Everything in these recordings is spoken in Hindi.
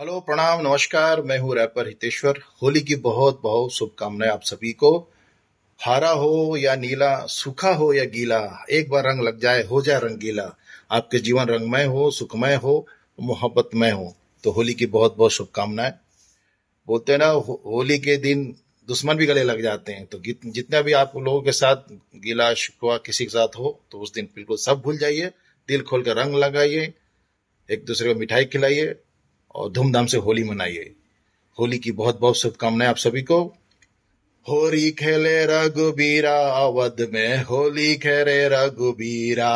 हेलो प्रणाम नमस्कार मैं हूँ रैपर हितेश्वर होली की बहुत बहुत शुभकामनाएं आप सभी को हरा हो या नीला सूखा हो या गीला एक बार रंग लग जाए हो जाए रंग गीला आपके जीवन रंगमय हो सुखमय हो मोहब्बतमय हो तो होली की बहुत बहुत शुभकामनाएं बोलते हैं ना हो, होली के दिन दुश्मन भी गले लग जाते हैं तो जितना भी आप लोगों के साथ गीला शिकवा किसी के साथ हो तो उस दिन बिल्कुल सब भूल जाइए दिल खोल कर रंग लगाइए एक दूसरे को मिठाई खिलाइए और धूमधाम से होली मनाइए होली की बहुत बहुत शुभकामनाएं आप सभी को होली खेले रघुबीरा अवध में होली खेरे रघुबीरा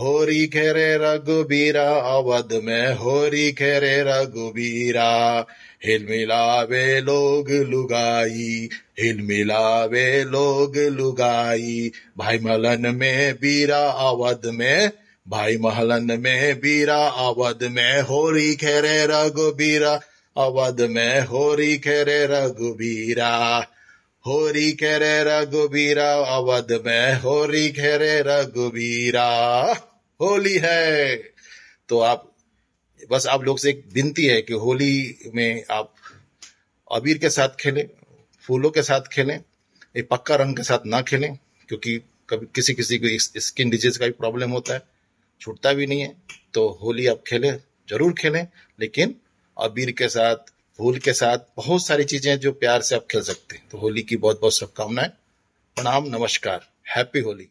होरी खेरे रघुबीरा अवध में होरी खेरे रघुबीरा हिल मिलावे लोग लुगाई हिल मिलावे लोग लुगाई भाई मलन में बीरा अवध में भाई महलन में बीरा अवध में होरी खेरे रघुबीरा अवध में होरी खेरे रघुबीरा होरी खेरे रघुबीरा अवध में होरी खेरे रघुबीरा होली है तो आप बस आप लोग से एक विनती है कि होली में आप अबीर के साथ खेलें फूलों के साथ खेलें एक पक्का रंग के साथ ना खेलें क्योंकि कभी किसी किसी को स्किन डिजीज का भी प्रॉब्लम होता है छूटता भी नहीं है तो होली आप खेलें जरूर खेलें लेकिन अबीर के साथ फूल के साथ बहुत सारी चीजें जो प्यार से आप खेल सकते हैं तो होली की बहुत बहुत शुभकामनाएं प्रणाम नमस्कार हैप्पी होली